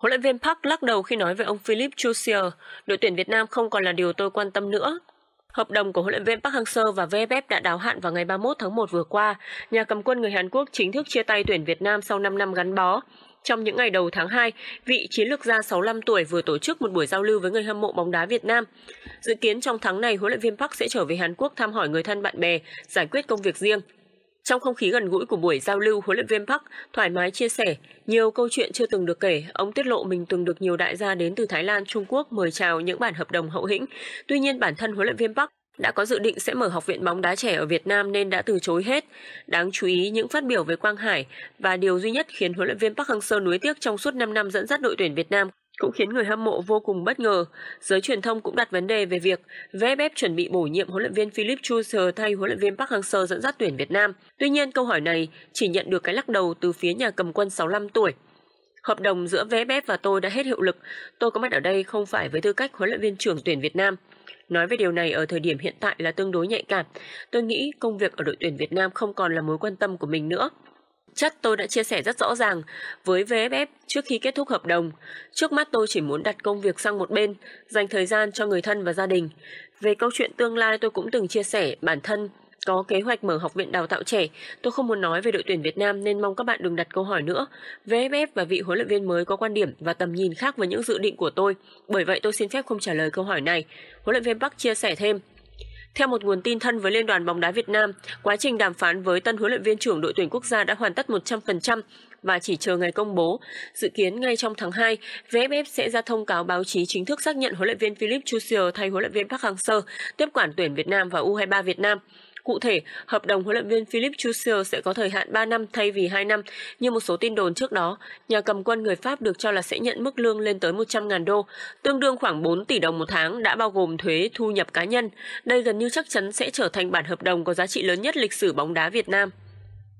Huấn luyện viên Park lắc đầu khi nói về ông Philip Chusier, đội tuyển Việt Nam không còn là điều tôi quan tâm nữa. Hợp đồng của huấn luyện viên Park Hang-seo và VFF đã đáo hạn vào ngày 31 tháng 1 vừa qua. Nhà cầm quân người Hàn Quốc chính thức chia tay tuyển Việt Nam sau 5 năm gắn bó. Trong những ngày đầu tháng 2, vị chiến lược gia 65 tuổi vừa tổ chức một buổi giao lưu với người hâm mộ bóng đá Việt Nam. Dự kiến trong tháng này, huấn luyện viên Park sẽ trở về Hàn Quốc thăm hỏi người thân bạn bè, giải quyết công việc riêng. Trong không khí gần gũi của buổi giao lưu, huấn luyện viên Park thoải mái chia sẻ nhiều câu chuyện chưa từng được kể. Ông tiết lộ mình từng được nhiều đại gia đến từ Thái Lan, Trung Quốc mời chào những bản hợp đồng hậu hĩnh. Tuy nhiên bản thân huấn luyện viên Park đã có dự định sẽ mở học viện bóng đá trẻ ở Việt Nam nên đã từ chối hết. Đáng chú ý những phát biểu về Quang Hải và điều duy nhất khiến huấn luyện viên Park Hang-seo nuối tiếc trong suốt 5 năm dẫn dắt đội tuyển Việt Nam cũng khiến người hâm mộ vô cùng bất ngờ. Giới truyền thông cũng đặt vấn đề về việc VFF chuẩn bị bổ nhiệm huấn luyện viên Philip Chu thay huấn luyện viên Park Hang-seo dẫn dắt tuyển Việt Nam. Tuy nhiên, câu hỏi này chỉ nhận được cái lắc đầu từ phía nhà cầm quân 65 tuổi. Hợp đồng giữa VFF và tôi đã hết hiệu lực. Tôi có mặt ở đây không phải với tư cách huấn luyện viên trưởng tuyển Việt Nam. Nói về điều này ở thời điểm hiện tại là tương đối nhạy cảm. Tôi nghĩ công việc ở đội tuyển Việt Nam không còn là mối quan tâm của mình nữa chất tôi đã chia sẻ rất rõ ràng với VFF trước khi kết thúc hợp đồng. Trước mắt tôi chỉ muốn đặt công việc sang một bên, dành thời gian cho người thân và gia đình. Về câu chuyện tương lai tôi cũng từng chia sẻ bản thân có kế hoạch mở học viện đào tạo trẻ. Tôi không muốn nói về đội tuyển Việt Nam nên mong các bạn đừng đặt câu hỏi nữa. VFF và vị huấn luyện viên mới có quan điểm và tầm nhìn khác với những dự định của tôi. Bởi vậy tôi xin phép không trả lời câu hỏi này. Huấn luyện viên Park chia sẻ thêm, theo một nguồn tin thân với Liên đoàn bóng đá Việt Nam, quá trình đàm phán với tân huấn luyện viên trưởng đội tuyển quốc gia đã hoàn tất 100% và chỉ chờ ngày công bố. Dự kiến ngay trong tháng 2, VFF sẽ ra thông cáo báo chí chính thức xác nhận huấn luyện viên Philip Chusier thay huấn luyện viên Park Hang-seo tiếp quản tuyển Việt Nam và U23 Việt Nam. Cụ thể, hợp đồng huấn luyện viên Philip Chusier sẽ có thời hạn 3 năm thay vì 2 năm, như một số tin đồn trước đó. Nhà cầm quân người Pháp được cho là sẽ nhận mức lương lên tới 100.000 đô, tương đương khoảng 4 tỷ đồng một tháng đã bao gồm thuế thu nhập cá nhân. Đây gần như chắc chắn sẽ trở thành bản hợp đồng có giá trị lớn nhất lịch sử bóng đá Việt Nam.